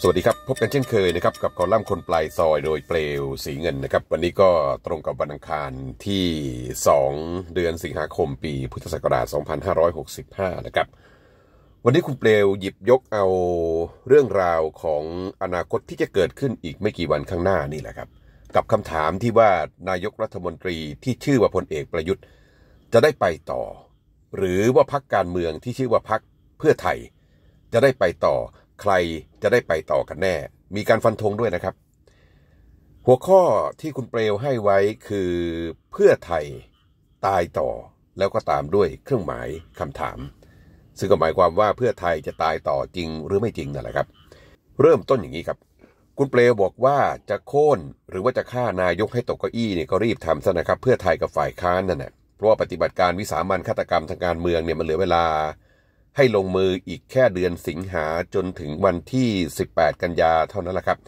สวัสดีครับ พบกันเช่นเคยนะครับ กับคอลัมน์คนปลายซอยโดยเปลวสีเงินนะครับ วันนี้ก็ตรงกับวันอังคารที่ 2 เดือนสิงหาคมปีพุทธศักราช 2565 นะครับ วันนี้คุณเปลวหยิบยกเอาเรื่องราวของอนาคตที่จะเกิดขึ้นอีกไม่กี่วันข้างหน้านี่แหละครับ กับคำถามที่ว่านายกรัฐมนตรีที่ชื่อว่าพลเอกประยุทธ์จะได้ไปต่อ หรือว่าพักการเมืองที่ชื่อว่าพัก เพื่อไทยจะได้ไปต่อ ใครจะได้ไปต่อกันแน่ มีการฟันธงด้วยนะครับ หัวข้อที่คุณเปลวให้ไว้คือเพื่อไทยตายต่อแล้วก็ตามด้วยเครื่องหมายคำถาม ซึ่งก็หมายความว่าเพื่อไทยจะตายต่อจริงหรือไม่จริงนั่นแหละครับ เริ่มต้นอย่างนี้ครับ คุณเปลวบอกว่าจะโค่นหรือว่าจะฆ่านายกให้ตกเก้าอี้เนี่ยก็รีบทำซะนะครับเพื่อไทยกับฝ่ายค้านนั่นแหละเพราะว่าปฏิบัติการวิสามันฆาตกรรมทางการเมืองเนี่ยมันเหลือเวลาให้ลงมืออีกแค่เดือนสิงหาจนถึงวันที่ 18 กันยาเท่านั้นแหละครับ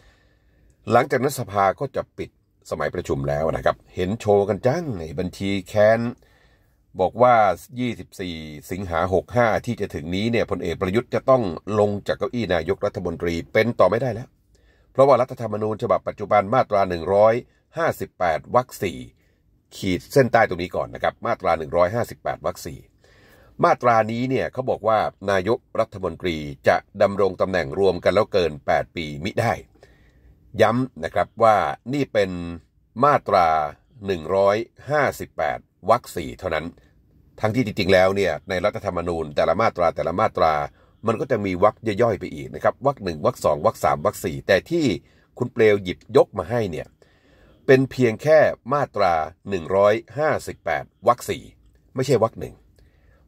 หลังจากนั้นสภาก็จะปิดสมัยประชุมแล้วนะครับ เห็นโชว์กันจังในบัญชีแค้นบอกว่า 24 สิงหา65 ที่จะถึงนี้เนี่ยพลเอกประยุทธ์จะต้องลงจากเก้าอี้นายกรัฐมนตรีเป็นต่อไม่ได้แล้ว เพราะว่ารัฐธรรมนูญ ฉบับปัจจุบันมาตรา 158วรรค4ขีดเส้นใต้ตรงนี้ก่อนนะครับมาตรา 158วรรคสี่มาตรานี้เนี่ยเขาบอกว่านายกรัฐมนตรีจะดำรงตำแหน่งรวมกันแล้วเกิน 8 ปีมิได้ ย้ำนะครับว่านี่เป็นมาตรา 158วรรคสี่เท่านั้นทั้งที่จริงๆ แล้วเนี่ยในรัฐธรรมนูญแต่ละมาตราแต่ละมาตรามันก็จะมีวรรคย่อยๆ ไปอีกนะครับวรรคหนึ่งวรรคสองวรรคสามวรรคสี่แต่ที่คุณเปลวหยิบยกมาให้เนี่ยเป็นเพียงแค่มาตรา 158วรรคสี่ไม่ใช่วรรคหนึ่ง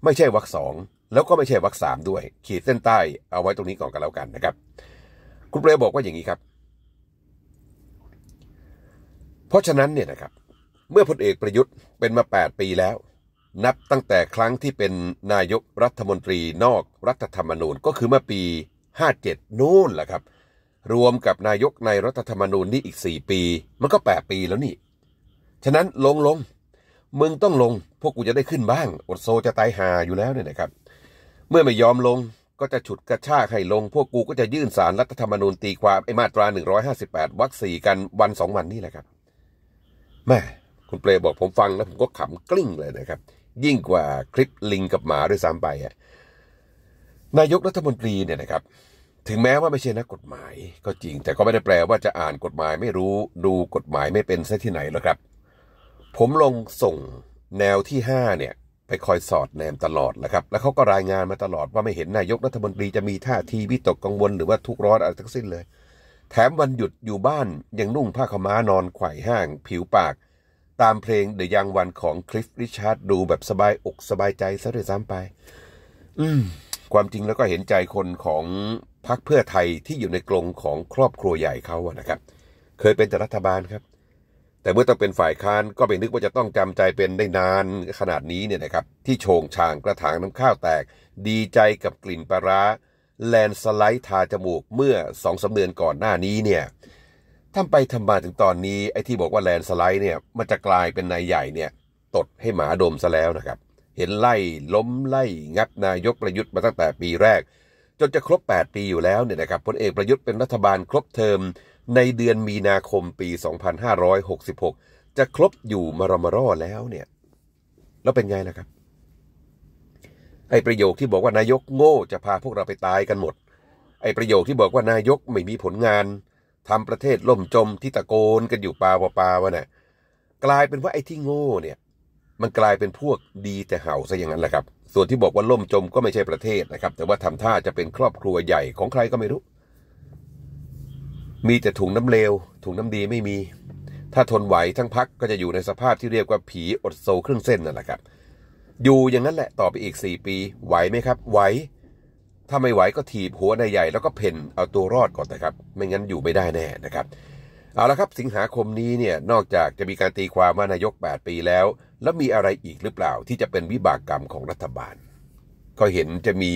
ไม่ใช่วรรคสองแล้วก็ไม่ใช่วรรคสามด้วย ขีดเส้นใต้เอาไว้ตรงนี้ก่อนกันแล้วกันนะครับ คุณเปรบอกว่าอย่างนี้ครับ เพราะฉะนั้นเนี่ยนะครับ เมื่อพลเอกประยุทธ์เป็นมา 8 ปีแล้ว นับตั้งแต่ครั้งที่เป็นนายกรัฐมนตรีนอกรัฐธรรมนูญก็คือเมื่อปี 57 นู่นแหละครับรวมกับนายกในรัฐธรรมนูญนี่อีกสี่ปี มันก็แปดปีแล้วนี่ ฉะนั้นลงลงมึงต้องลงพวกกูจะได้ขึ้นบ้าง อดโซจะตายหาอยู่แล้วเนี่ยนะครับ เมื่อไม่ยอมลงก็จะฉุดกระชากให้ลง พวกกูก็จะยื่นสารรัฐธรรมนูญตีความ ไอ้มาตรา 158วรรคสี่กันวันสองวันนี่แหละครับ แม่คุณเปลบอกผมฟังแล้วผมก็ขำกลิ้งเลยนะครับ ยิ่งกว่าคลิปลิงกับหมาด้วยซ้ำไปอะนายกรัฐมนตรีเนี่ยนะครับถึงแม้ว่าไม่ใช่นักกฎหมายก็จริงแต่ก็ไม่ได้แปลว่าจะอ่านกฎหมายไม่รู้ดูกฎหมายไม่เป็นซะที่ไหนหรอกครับ ผมลงส่งแนวที่ 5 เนี่ยไปคอยสอดแนมตลอดนะครับ แล้วเขาก็รายงานมาตลอดว่าไม่เห็นนายกรัฐมนตรีจะมีท่าทีวิตกกังวลหรือว่าทุกร้อนอะไรทั้งสิ้นเลย แถมวันหยุดอยู่บ้านยังนุ่งผ้าขม้านอนไขว่ห้าง ผิวปาก ตามเพลงเดยังวันของคลิฟริชาร์ด ดูแบบสบายอกสบายใจซะด้วยซ้ำไป อืมความจริงแล้วก็เห็นใจคนของพรรคเพื่อไทยที่อยู่ในกรงของครอบครัวใหญ่เขาอะนะครับ เคยเป็นแต่รัฐบาลครับ แต่เมื่อต้องเป็นฝ่ายค้านก็ไปนึกว่าจะต้องจำใจเป็นได้นานขนาดนี้เนี่ยนะครับ ที่โชงช่างกระถางน้ำข้าวแตกดีใจกับกลิ่นปลาร้าแลนสไลด์ทาจมูกเมื่อสองสาเดือนก่อนหน้านี้เนี่ยทาไปทำมาถึงตอนนี้ ไอ้ที่บอกว่าแลนสไลด์เนี่ยมันจะกลายเป็นนายใหญ่เนี่ยตดให้หมาดมซะแล้วนะครับเห็นไล่ล้มไล่ งัดนายกประยุทธ์มาตั้งแต่ ปีแรก จนจะครบ 8 ปีอยู่แล้วเนี่ยนะครับพลเอกประยุทธ์เป็นรัฐบาลครบเทอมในเดือนมีนาคมปี 2566 จะครบอยู่มารมารอแล้วเนี่ย แล้วเป็นไงล่ะครับไอ้ประโยคที่บอกว่านายกโง่ จะพาพวกเราไปตายกันหมด ไอ้ประโยคที่บอกว่านายกไม่มีผลงาน ทำประเทศล่มจม ที่ตะโกน กันอยู่ปาวปาวะเนี่ยกลายเป็นว่าไอ้ที่โง่เนี่ยมันกลายเป็นพวกดีแต่เห่าซะอย่างนั้นแหละครับ ส่วนที่บอกว่าล่มจมก็ไม่ใช่ประเทศนะครับ แต่ว่าทำท่าจะเป็นครอบครัวใหญ่ของใครก็ไม่รู้ มีแต่ถุงน้ำเลวถุงน้ำดีไม่มี ถ้าทนไหวทั้งพักก็จะอยู่ในสภาพที่เรียกว่าผีอดโซครึ่งเส้นนั่นแหละครับ อยู่อย่างนั้นแหละต่อไปอีกสี่ปี ไหวไหมครับ ไหว ถ้าไม่ไหวก็ถีบหัวนายใหญ่แล้วก็เพ่นเอาตัวรอดก่อนนะครับ ไม่งั้นอยู่ไม่ได้แน่นะครับ เอาละครับสิงหาคมนี้เนี่ยนอกจากจะมีการตีความว่านายก 8 ปีแล้วแล้วมีอะไรอีกหรือเปล่าที่จะเป็นวิบากกรรมของรัฐบาลก็เห็นจะมี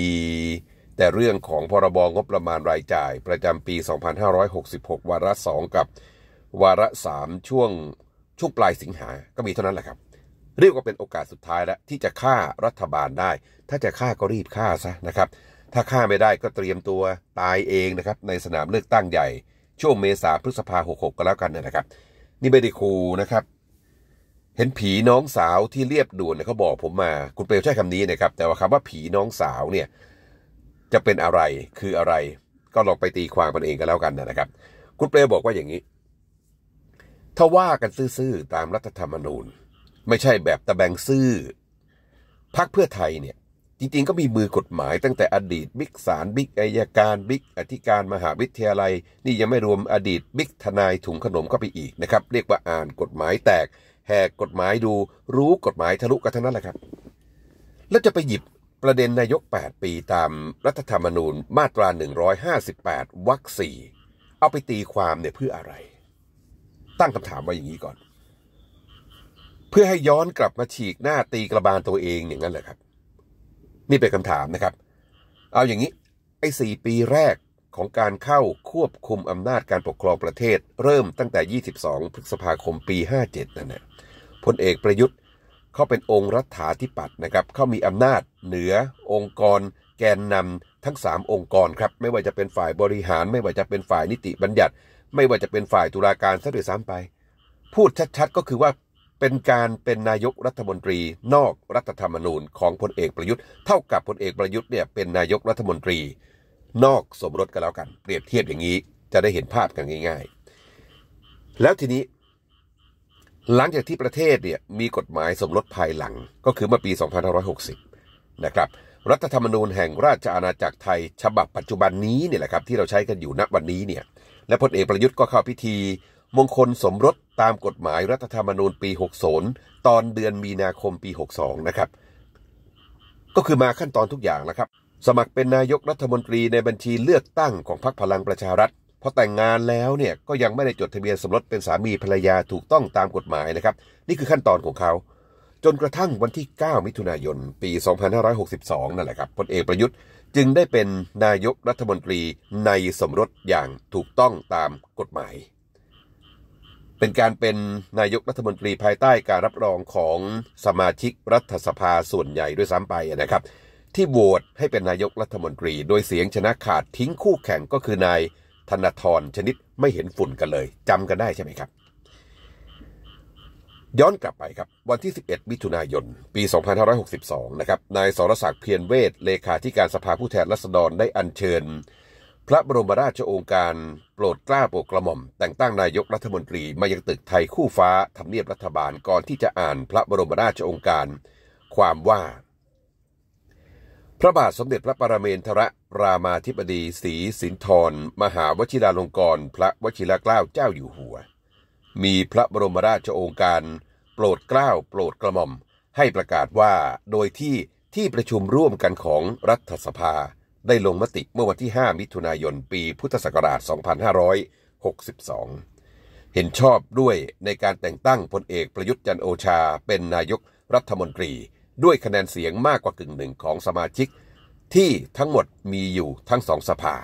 แต่เรื่องของพรบงบประมาณรายจ่าย ประจำปี 2566 วาระ 2 กับ วาระ 3 ช่วงช่วงปลายสิงหา ก็มีเท่านั้นแหละครับ เรียกว่าเป็นโอกาสสุดท้ายแล้วที่จะฆ่ารัฐบาลได้ ถ้าจะฆ่าก็รีบฆ่าซะนะครับ ถ้าฆ่าไม่ได้ก็เตรียมตัวตายเองนะครับ ในสนามเลือกตั้งใหญ่ ช่วงเมษาพฤษภา66 ก็แล้วกันนะครับนี่ไม่ได้คูนะครับเห็นผีน้องสาวที่เรียบด่วนเขาบอกผมมา คุณเปรยวใช้คำนี้นะครับแต่ว่าคำว่าผีน้องสาวเนี่ยจะเป็นอะไรคืออะไร ก็ลองไปตีความมันเองกันแล้วกันนะครับ คุณเปรยวบอกว่าอย่างนี้ถ้าว่ากันซื่อๆตามรัฐธรรมนูญ ไม่ใช่แบบตะแบงซื่อพักเพื่อไทยเนี่ยจริง ๆ ก็มีมือกฎหมาย ตั้งแต่อดีตบิ๊กศาลบิ๊กอายการบิ๊กอธิการมหาวิทยาลัย นี่ยังไม่รวมอดีตบิ๊กทนายถุงขนมเข้าไปอีกนะครับเรียกว่าอ่านกฎหมายแตกแหกกฎหมายดูรู้กฎหมายทะลุกันทั้งนั้นแหละครับแล้วจะไปหยิบประเด็นนายก 8 ปีตามรัฐธรรมนูญมาตรา158วรรคสี่เอาไปตีความเนี่ยเพื่ออะไร ตั้งคำถามไว้อย่างนี้ก่อน เพื่อให้ย้อนกลับมาฉีกหน้าตีกระบาลตัวเองอย่างนั้นเหรอครับ นี่เป็นคำถามนะครับ เอาอย่างนี้ ไอ้สี่ปีแรกของการเข้าควบคุมอำนาจการปกครองประเทศ เริ่มตั้งแต่ 22 พฤษภาคมปี 57 นั่นแหละพลเอกประยุทธ์เข้าเป็นองค์รัฐาธิปัตย์นะครับเข้ามีอำนาจเหนือองค์กรแกนนำทั้ง 3 องค์กรครับไม่ว่าจะเป็นฝ่ายบริหาร ไม่ว่าจะเป็นฝ่ายนิติบัญญัติ ไม่ว่าจะเป็นฝ่ายตุลาการซะด้วยซ้ำไป พูดชัดๆก็คือว่าเป็นการเป็นนายกรัฐมนตรี นอกรัฐธรรมนูญ ของพลเอกประยุทธ์เท่ากับพลเอกประยุทธ์เนี่ยเป็นนายกรัฐมนตรีนอกสมรสกันแล้วกัน เปรียบเทียบอย่างนี้จะได้เห็นภาพกันง่ายๆ แล้วทีนี้หลังจากที่ประเทศเนี่ยมีกฎหมายสมรสภายหลังก็คือเมื่อปี2560นะครับรัฐธรรมนูญแห่งราชอาณาจักรไทยฉบับปัจจุบันนี้เนี่ยแหละครับที่เราใช้กันอยู่ณวันนี้เนี่ยและพลเอกประยุทธ์ก็เข้าพิธี มงคลสมรสตามกฎหมายรัฐธรรมนูญปี 60 ตอนเดือนมีนาคมปี 62 นะครับ ก็คือมาขั้นตอนทุกอย่างแล้วครับสมัครเป็นนายกรัฐมนตรีในบัญชีเลือกตั้งของพรรคพลังประชารัฐพอแต่งงานแล้วเนี่ยก็ยังไม่ได้จดทะเบียนสมรสเป็นสามีภรรยาถูกต้องตามกฎหมายนะครับ นี่คือขั้นตอนของเขา จนกระทั่งวันที่ 9 มิถุนายน ปี 2562 นั่นแหละครับพลเอกประยุทธ์จึงได้เป็นนายกรัฐมนตรีในสมรสอย่างถูกต้องตามกฎหมาย เป็นการเป็นนายกรัฐมนตรีภายใต้การรับรองของสมาชิกรัฐสภาส่วนใหญ่ด้วยซ้ำไปนะครับที่โหวตให้เป็นนายกรัฐมนตรี โดยเสียงชนะขาดทิ้งคู่แข่งก็คือ นายธนาธรชนิดไม่เห็นฝุ่นกันเลยจำกันได้ใช่ไหมครับ ย้อนกลับไปครับวันที่ 11 มิถุนายน ปี 2562 นะครับนายสรศักดิ์เพียรเวทเลขาธิการสภาผู้แทนราษฎรได้อัญเชิญ พระบรมราชโองการโปรดกล้าโปรดกระหม่อม แต่งตั้งนายกรัฐมนตรี มายังตึกไทยคู่ฟ้าทำเนียบรัฐบาลก่อนที่จะอ่านพระบรมราชโองการ ความว่าพระบาทสมเด็จพระปรเมนทรรามาธิบดีศรีสินธรมหาวชิราลงกรณ์พระวชิรเกล้าเจ้าอยู่หัว มีพระบรมราชโองการ โปรดเกล้าโปรดกระหม่อม ให้ประกาศว่าโดยที่ที่ประชุมร่วมกันของรัฐสภา ได้ลงมติเมื่อวันที่ 5 มิถุนายน ปีพุทธศักราช 2562 เห็นชอบด้วยในการแต่งตั้งพลเอกประยุทธ์จันโอชา เป็นนายกรัฐมนตรีด้วยคะแนนเสียงมากกว่ากึ่งหนึ่งของสมาชิก ที่ทั้งหมดมีอยู่ทั้งสองสภา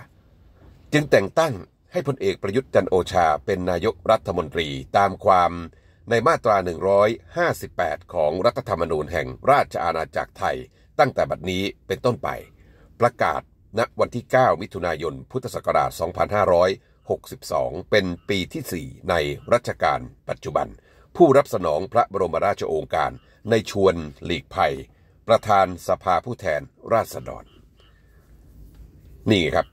จึงแต่งตั้งให้พลเอกประยุทธ์จันโอชาเป็นนายกรัฐมนตรีตามความในมาตรา 158 ของรัฐธรรมนูญแห่งราชอาณาจักรไทย ตั้งแต่บัดนี้เป็นต้นไป ประกาศณวันที่ 9 มิถุนายน พุทธศักราช 2562 เป็นปีที่ 4 ในรัชกาลปัจจุบันผู้รับสนองพระบรมราชโองการ ในชวนหลีกภัย ประธานสภาผู้แทนราษฎร นี่ครับ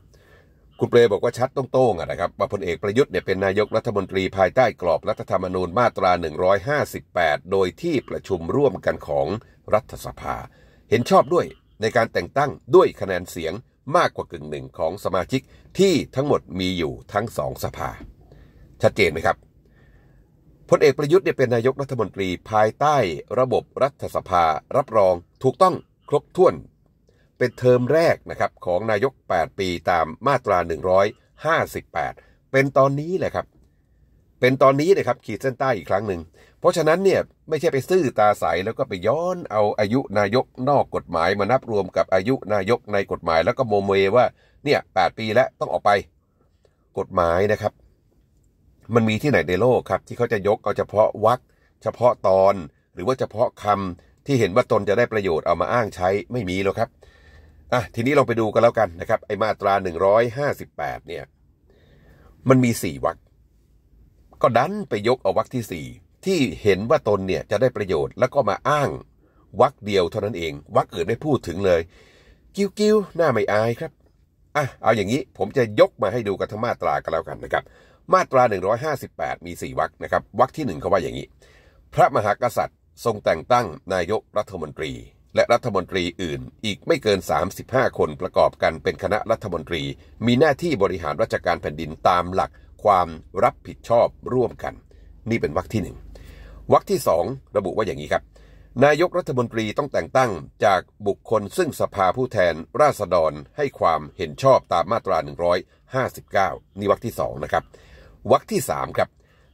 คุณเปรบอกว่าชัดต้องโต้งนะครับ ว่าพลเอกประยุทธ์เนี่ยเป็นนายกรัฐมนตรีภายใต้กรอบรัฐธรรมนูญมาตรา 158 โดยที่ประชุมร่วมกันของรัฐสภา เห็นชอบด้วยในการแต่งตั้งด้วยคะแนนเสียงมากกว่ากึ่งหนึ่งของสมาชิกที่ทั้งหมดมีอยู่ทั้งสองสภา ชัดเจนไหมครับพลเอกประยุทธ์เนี่ยเป็นนายกรัฐมนตรีภายใต้ ระบบรัฐสภารับรองถูกต้องครบถ้วน เป็นเทอมแรกนะครับของนายก 8 ปีตามมาตรา 158 เป็นตอนนี้แหละครับ เป็นตอนนี้นะครับขีดเส้นใต้อีกครั้งหนึ่งเพราะฉะนั้นเนี่ยไม่ใช่ไปซื่อตาใสแล้วก็ไปย้อนเอาอายุนายกนอกกฎหมายมานับรวมกับอายุนายกในกฎหมายแล้วก็โมเมว่า เนี่ย8ปีแล้วต้องออกไป กฎหมายนะครับมันมีที่ไหนในโลกครับที่เขาจะยกเอาเฉพาะวรรคเฉพาะตอนหรือว่าเฉพาะคำที่เห็นว่าตนจะได้ประโยชน์เอามาอ้างใช้ไม่มีหรอกครับอ่ะทีนี้เราไปดูกันแล้วกันนะครับ ไอมาตรา 158 เนี่ยมันมีสี่วรรคก็ดันไปยกเอาวรรคที่สี่ที่เห็นว่าตนเนี่ยจะได้ประโยชน์แล้วก็มาอ้างวรรคเดียวเท่านั้นเองวรรคอื่นไม่พูดถึงเลยกิ้วกิ้วหน้าไม่อายครับอ่ะเอาอย่างนี้ ผมจะยกมาให้ดูกันทั้งมาตรากันแล้วกันนะครับมาตรา 158 มี 4วรรคนะครับวรรคที่1เขาว่าอย่างนี้ พระมหากษัตริย์ทรงแต่งตั้งนายกรัฐมนตรี และรัฐมนตรีอื่น อีกไม่เกิน 35 คนประกอบกันเป็นคณะรัฐมนตรี มีหน้าที่บริหารราชการแผ่นดินตามหลักความรับผิดชอบร่วมกัน นี่เป็นวรรคที่1วรรคที่2ระบุว่าอย่างนี้ครับนายกรัฐมนตรีต้องแต่งตั้งจากบุคคลซึ่งสภาผู้แทนราษฎรให้ความเห็นชอบตามมาตรา159นี่วรรคที่2นะครับวรรคที่สามครับ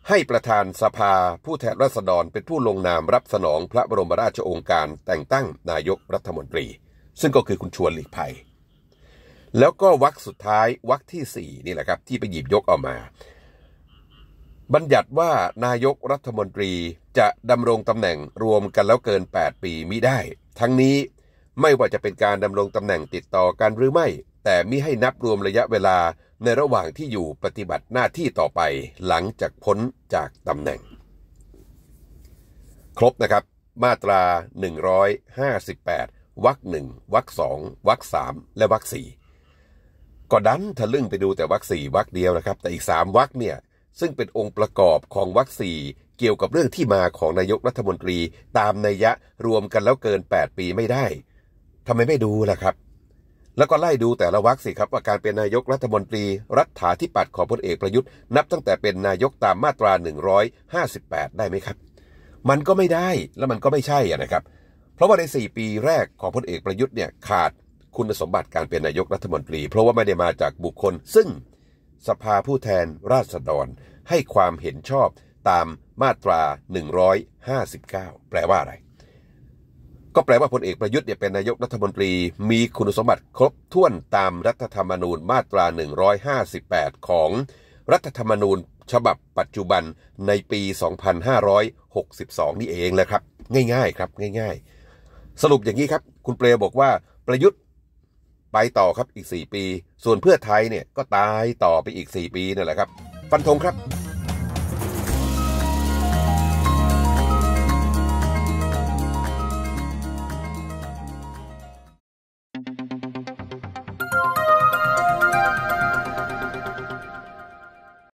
ให้ประธานสภาผู้แทนราษฎรเป็นผู้ลงนามรับสนองพระบรมราชโองการแต่งตั้งนายกรัฐมนตรี ซึ่งก็คือคุณชวนหลีกภัย แล้วก็วรรคสุดท้ายวรรคที่สี่นี่แหละครับ ที่ไปหยิบยกออกมา บัญญัติว่านายกรัฐมนตรีจะดำรงตำแหน่งรวมกันแล้วเกิน 8 ปีมิได้ ทั้งนี้ไม่ว่าจะเป็นการดำรงตำแหน่งติดต่อกันหรือไม่แต่มิให้นับรวมระยะเวลาในระหว่างที่อยู่ปฏิบัติหน้าที่ต่อไปหลังจากพ้นจากตำแหน่ง ครบนะครับ มาตรา 158วรรหนึ่งวรกสองวรกสามและวรกสี่ก็ดันทะลึ่งไปดูแต่วรกสี่วรกเดียวนะครับ แต่อีกสามวรกเนี่ย ซึ่งเป็นองค์ประกอบของวรกสี่เกี่ยวกับเรื่องที่มาของนายกรัฐมนตรีตามนัยยะรวมกันแล้วเกิน 8 ปีไม่ได้ทำไมไม่ดูล่ะครับแล้วก็ไล่ดูแต่ละวรรคสิครับว่าการเป็นนายกรัฐมนตรี รัฐาธิปัตย์ของพลเอกประยุทธ์ นับตั้งแต่เป็นนายกตามมาตรา 158 ได้ไหมครับ มันก็ไม่ได้และมันก็ไม่ใช่นะครับ เพราะว่าใน 4 ปีแรกของพลเอกประยุทธ์เนี่ยขาดคุณสมบัติการเป็นนายกรัฐมนตรี เพราะว่าไม่ได้มาจากบุคคล ซึ่ง สภาผู้แทนราษฎร ให้ความเห็นชอบตามมาตรา 159 แปลว่าอะไรก็แปลว่าพลเอกประยุทธ์เนี่ยเป็นนายกรัฐมนตรีมีคุณสมบัติครบถ้วนตามรัฐธรรมนูญมาตรา 158 ของรัฐธรรมนูญฉบับปัจจุบันในปี 2562 นี่เองแหละครับ ง่ายๆครับง่ายๆ สรุปอย่างนี้ครับ คุณเปลบอกว่าประยุทธ์ไปต่อครับอีก 4 ปี ส่วนเพื่อไทยเนี่ย ก็ตายต่อไปอีก 4 ปีนั่นแหละครับฟันธงครับ